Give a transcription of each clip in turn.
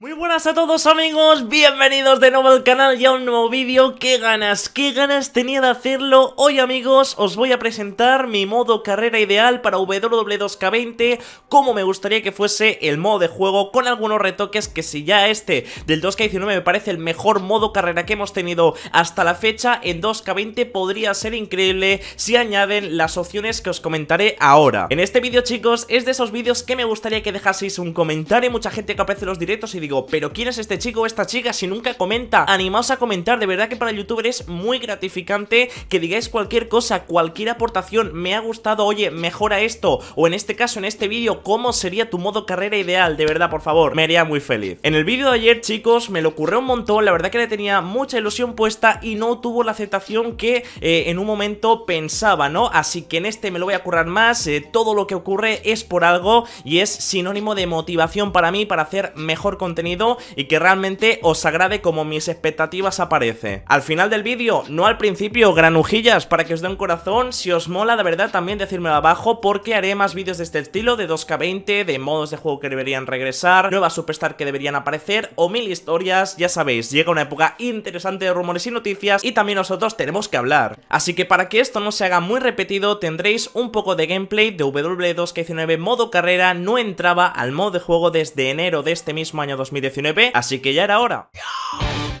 Muy buenas a todos amigos, bienvenidos de nuevo al canal ya a un nuevo vídeo ¡Qué ganas, qué ganas tenía de hacerlo! Hoy amigos, os voy a presentar mi modo carrera ideal para W2K20 Como me gustaría que fuese el modo de juego con algunos retoques que si ya este del 2K19 me parece el mejor modo carrera que hemos tenido hasta la fecha En 2K20 podría ser increíble si añaden las opciones que os comentaré ahora En este vídeo chicos, es de esos vídeos que me gustaría que dejaseis un comentario Mucha gente que aparece en los directos y pero ¿quién es este chico o esta chica si nunca comenta? Animaos a comentar, de verdad que para el youtuber es muy gratificante que digáis cualquier cosa, cualquier aportación, me ha gustado, oye, mejora esto, o en este caso, en este vídeo, ¿cómo sería tu modo carrera ideal? De verdad, por favor, me haría muy feliz. En el vídeo de ayer, chicos, me lo ocurrió un montón, la verdad que le tenía mucha ilusión puesta y no tuvo la aceptación que eh, en un momento pensaba, ¿no? Así que en este me lo voy a currar más, eh, todo lo que ocurre es por algo y es sinónimo de motivación para mí para hacer mejor contenido y que realmente os agrade como mis expectativas aparecen Al final del vídeo, no al principio, granujillas para que os dé un corazón, si os mola de verdad también decírmelo abajo porque haré más vídeos de este estilo, de 2K20, de modos de juego que deberían regresar, nuevas superstar que deberían aparecer o mil historias, ya sabéis, llega una época interesante de rumores y noticias y también nosotros tenemos que hablar. Así que para que esto no se haga muy repetido tendréis un poco de gameplay de W2K19 modo carrera, no entraba al modo de juego desde enero de este mismo año 2019, así que ya era hora.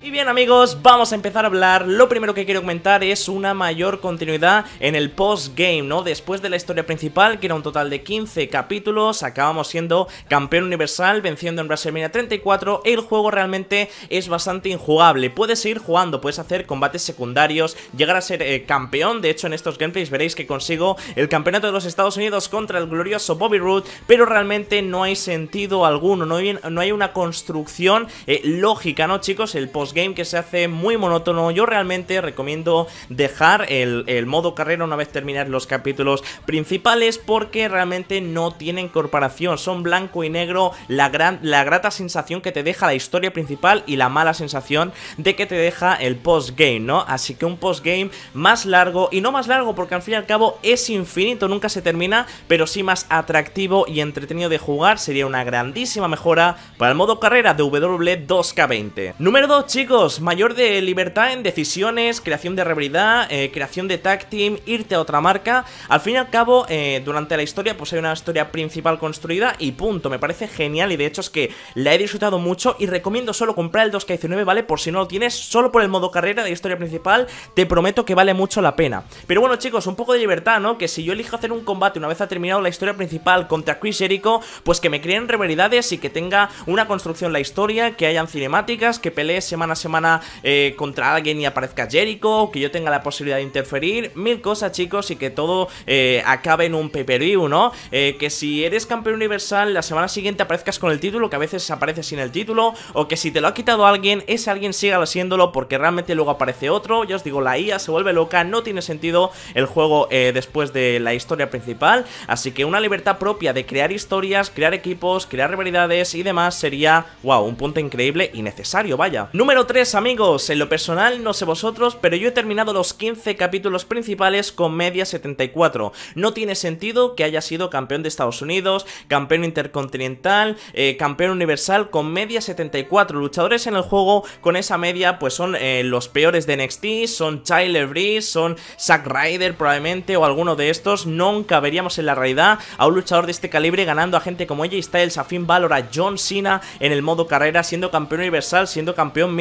Y bien amigos, vamos a empezar a hablar, lo primero que quiero comentar es una mayor continuidad en el post-game, ¿no? Después de la historia principal, que era un total de 15 capítulos, acabamos siendo campeón universal, venciendo en WrestleMania 34, el juego realmente es bastante injugable, puedes seguir jugando, puedes hacer combates secundarios, llegar a ser eh, campeón, de hecho en estos gameplays veréis que consigo el campeonato de los Estados Unidos contra el glorioso Bobby Roode, pero realmente no hay sentido alguno, no hay, una construcción eh, lógica, ¿no chicos? El post Game que se hace muy monótono. Yo realmente recomiendo dejar el, modo carrera una vez terminar los capítulos principales porque realmente no tienen corporación, Son blanco y negro la, gran, la grata sensación que te deja la historia principal y la mala sensación de que te deja el game, ¿no? Así que un post game más largo y no más largo porque al fin y al cabo es infinito, nunca se termina, pero sí más atractivo y entretenido de jugar. Sería una grandísima mejora para el modo carrera de W2K20. Número 2, chicos, mayor de libertad en decisiones, creación de reveridad, eh, creación de tag team, irte a otra marca. Al fin y al cabo, eh, durante la historia, pues hay una historia principal construida y punto. Me parece genial y de hecho es que la he disfrutado mucho y recomiendo solo comprar el 2K19, ¿vale? Por si no lo tienes, solo por el modo carrera de historia principal, te prometo que vale mucho la pena. Pero bueno, chicos, un poco de libertad, ¿no? Que si yo elijo hacer un combate una vez ha terminado la historia principal contra Chris Jericho, pues que me creen reveridades y que tenga una construcción la historia, que hayan cinemáticas, que pelees semana semana semana eh, contra alguien y aparezca Jericho, que yo tenga la posibilidad de interferir, mil cosas chicos y que todo eh, acabe en un pay no eh, que si eres campeón universal, la semana siguiente aparezcas con el título, que a veces aparece sin el título, o que si te lo ha quitado alguien, ese alguien siga haciéndolo porque realmente luego aparece otro, ya os digo, la IA se vuelve loca, no tiene sentido el juego después de la historia principal, así que una libertad propia de crear historias, crear equipos, crear rivalidades y demás sería, wow, un punto increíble y necesario, vaya. Número 3 amigos, en lo personal no sé vosotros, pero yo he terminado los 15 capítulos principales con media 74. No tiene sentido que haya sido campeón de Estados Unidos, campeón intercontinental, eh, campeón universal con media 74. Luchadores en el juego con esa media pues son eh, los peores de NXT, son Tyler Breeze, son Zack Ryder probablemente o alguno de estos. Nunca veríamos en la realidad a un luchador de este calibre ganando a gente como ella y Styles, a Finn valor a John Cena en el modo carrera, siendo campeón universal, siendo campeón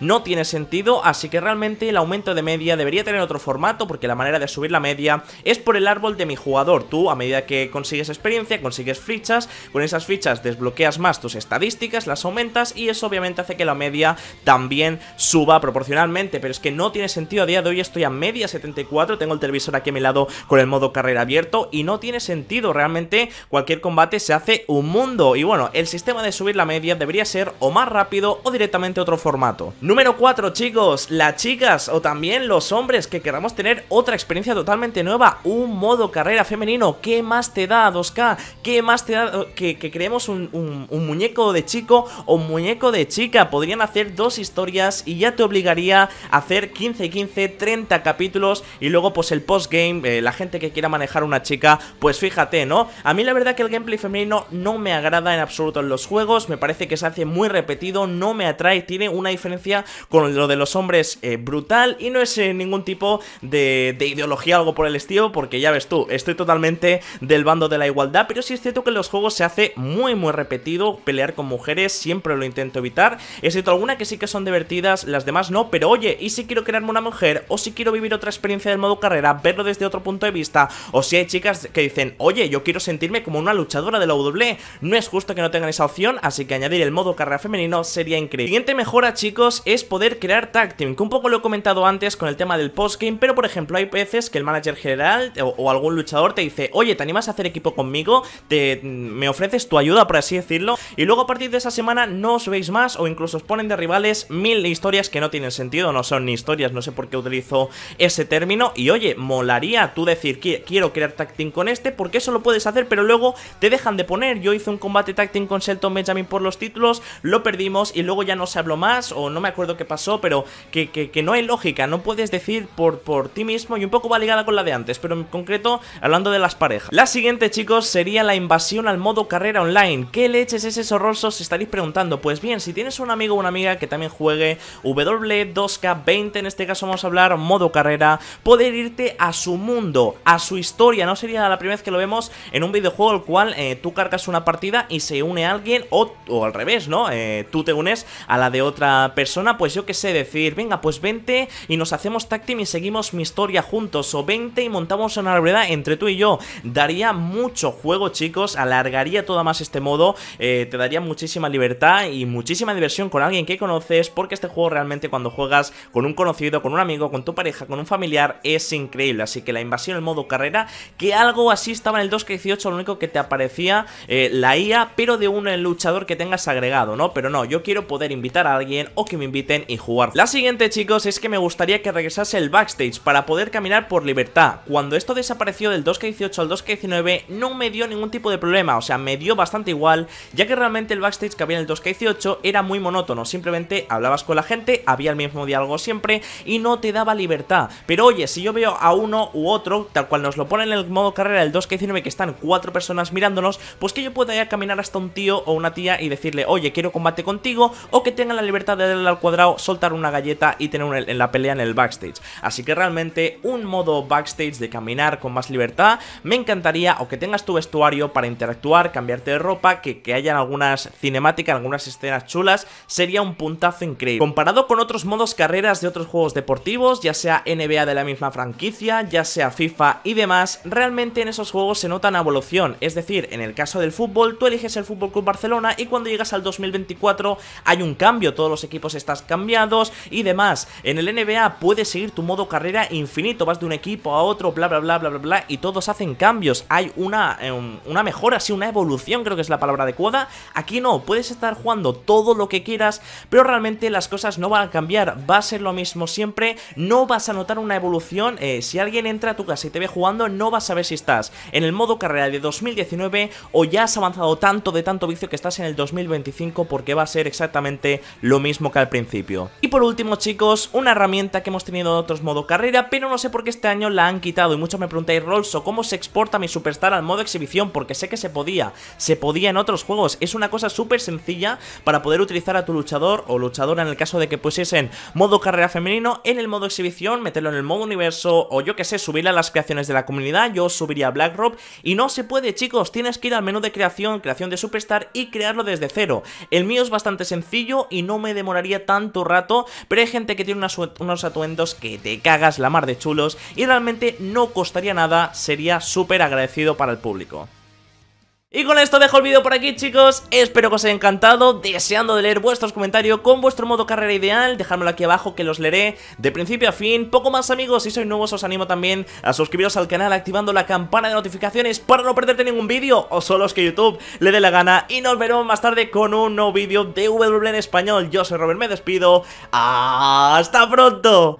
no tiene sentido, así que realmente el aumento de media debería tener otro formato porque la manera de subir la media es por el árbol de mi jugador. Tú, a medida que consigues experiencia, consigues fichas, con esas fichas desbloqueas más tus estadísticas, las aumentas y eso obviamente hace que la media también suba proporcionalmente, pero es que no tiene sentido a día de hoy, estoy a media 74, tengo el televisor aquí a mi lado con el modo carrera abierto y no tiene sentido, realmente cualquier combate se hace un mundo y bueno, el sistema de subir la media debería ser o más rápido o directamente otro formato Número 4, chicos, las chicas o también los hombres que queramos tener otra experiencia totalmente nueva, un modo carrera femenino. ¿Qué más te da 2K? ¿Qué más te da eh, que, creemos un, muñeco de chico o muñeco de chica? Podrían hacer dos historias y ya te obligaría a hacer 15, 15, 30 capítulos y luego pues el postgame, game eh, la gente que quiera manejar una chica, pues fíjate, ¿no? A mí la verdad que el gameplay femenino no me agrada en absoluto en los juegos, me parece que se hace muy repetido, no me atrae, tiene un una diferencia con lo de los hombres eh, brutal y no es eh, ningún tipo de, de ideología, algo por el estilo, porque ya ves tú, estoy totalmente del bando de la igualdad, pero sí es cierto que en los juegos se hace muy muy repetido pelear con mujeres, siempre lo intento evitar, excepto alguna que sí que son divertidas, las demás no, pero oye, y si quiero crearme una mujer, o si quiero vivir otra experiencia del modo carrera, verlo desde otro punto de vista, o si hay chicas que dicen, oye, yo quiero sentirme como una luchadora de la W, no es justo que no tengan esa opción, así que añadir el modo carrera femenino sería increíble. Siguiente mejora chicos, es poder crear tag team, que un poco lo he comentado antes con el tema del postgame, pero por ejemplo hay veces que el manager general o, algún luchador te dice, oye, ¿te animas a hacer equipo conmigo? Te, mm, me ofreces tu ayuda, por así decirlo, y luego a partir de esa semana no os veis más o incluso os ponen de rivales mil historias que no tienen sentido, no son ni historias, no sé por qué utilizo ese término, y oye, molaría tú decir, quiero crear tag con este, porque eso lo puedes hacer, pero luego te dejan de poner, yo hice un combate tag con Shelton Benjamin por los títulos, lo perdimos y luego ya no se habló más, o no me acuerdo qué pasó, pero que, no hay lógica, no puedes decir por, por ti mismo y un poco va ligada con la de antes, pero en concreto hablando de las parejas. La siguiente chicos sería la invasión al modo carrera online. ¿Qué leches es ese horroroso? se estaréis preguntando, pues bien, si tienes un amigo o una amiga que también juegue W2K20, en este caso vamos a hablar modo carrera, poder irte a su mundo, a su historia, no sería la primera vez que lo vemos en un videojuego el cual eh, tú cargas una partida y se une a alguien o, al revés, ¿no? Eh, tú te unes a la de otra persona, pues yo qué sé, decir, venga, pues vente y nos hacemos tag y seguimos mi historia juntos, o vente y montamos una realidad entre tú y yo. Daría mucho juego, chicos, alargaría todo más este modo, eh, te daría muchísima libertad y muchísima diversión con alguien que conoces, porque este juego realmente cuando juegas con un conocido, con un amigo, con tu pareja, con un familiar, es increíble. Así que la invasión, el modo carrera, que algo así estaba en el 2K18, lo único que te aparecía eh, la IA, pero de un luchador que tengas agregado, ¿no? Pero no, yo quiero poder invitar a alguien o que me inviten y jugar. La siguiente chicos es que me gustaría que regresase el backstage para poder caminar por libertad. Cuando esto desapareció del 2K18 al 2K19 no me dio ningún tipo de problema, o sea me dio bastante igual ya que realmente el backstage que había en el 2K18 era muy monótono, simplemente hablabas con la gente, había el mismo diálogo siempre y no te daba libertad. Pero oye, si yo veo a uno u otro, tal cual nos lo ponen en el modo carrera del 2K19 que están cuatro personas mirándonos, pues que yo pueda ir a caminar hasta un tío o una tía y decirle, oye, quiero combate contigo o que tenga la libertad de darle al cuadrado, soltar una galleta y tener en la pelea en el backstage. Así que realmente un modo backstage de caminar con más libertad, me encantaría o que tengas tu vestuario para interactuar, cambiarte de ropa, que, que hayan algunas cinemáticas, algunas escenas chulas, sería un puntazo increíble. Comparado con otros modos carreras de otros juegos deportivos, ya sea NBA de la misma franquicia, ya sea FIFA y demás, realmente en esos juegos se nota una evolución, es decir, en el caso del fútbol, tú eliges el Fútbol Club Barcelona y cuando llegas al 2024 hay un cambio todos equipos estás cambiados y demás. En el NBA puedes seguir tu modo carrera infinito, vas de un equipo a otro, bla, bla, bla, bla, bla, bla, y todos hacen cambios. Hay una, em, una mejora, sí, una evolución, creo que es la palabra adecuada. Aquí no, puedes estar jugando todo lo que quieras, pero realmente las cosas no van a cambiar, va a ser lo mismo siempre, no vas a notar una evolución. Eh, si alguien entra a tu casa y te ve jugando, no vas a ver si estás en el modo carrera de 2019 o ya has avanzado tanto de tanto vicio que estás en el 2025 porque va a ser exactamente lo mismo mismo que al principio. Y por último chicos, una herramienta que hemos tenido en otros modo carrera, pero no sé por qué este año la han quitado y muchos me preguntáis, Rolso, ¿cómo se exporta mi Superstar al modo exhibición? Porque sé que se podía, se podía en otros juegos, es una cosa súper sencilla para poder utilizar a tu luchador o luchadora en el caso de que pusiesen modo carrera femenino en el modo exhibición, meterlo en el modo universo o yo que sé, subirle a las creaciones de la comunidad, yo subiría a Black Rob y no se puede chicos, tienes que ir al menú de creación, creación de Superstar y crearlo desde cero. El mío es bastante sencillo y no me demoraría tanto rato, pero hay gente que tiene unos atuendos que te cagas la mar de chulos y realmente no costaría nada, sería súper agradecido para el público. Y con esto dejo el vídeo por aquí chicos, espero que os haya encantado, deseando de leer vuestros comentarios con vuestro modo carrera ideal, dejármelo aquí abajo que los leeré de principio a fin, poco más amigos, si sois nuevos os animo también a suscribiros al canal activando la campana de notificaciones para no perderte ningún vídeo, o solo es que YouTube le dé la gana, y nos veremos más tarde con un nuevo vídeo de W en español, yo soy Robert, me despido, ¡hasta pronto!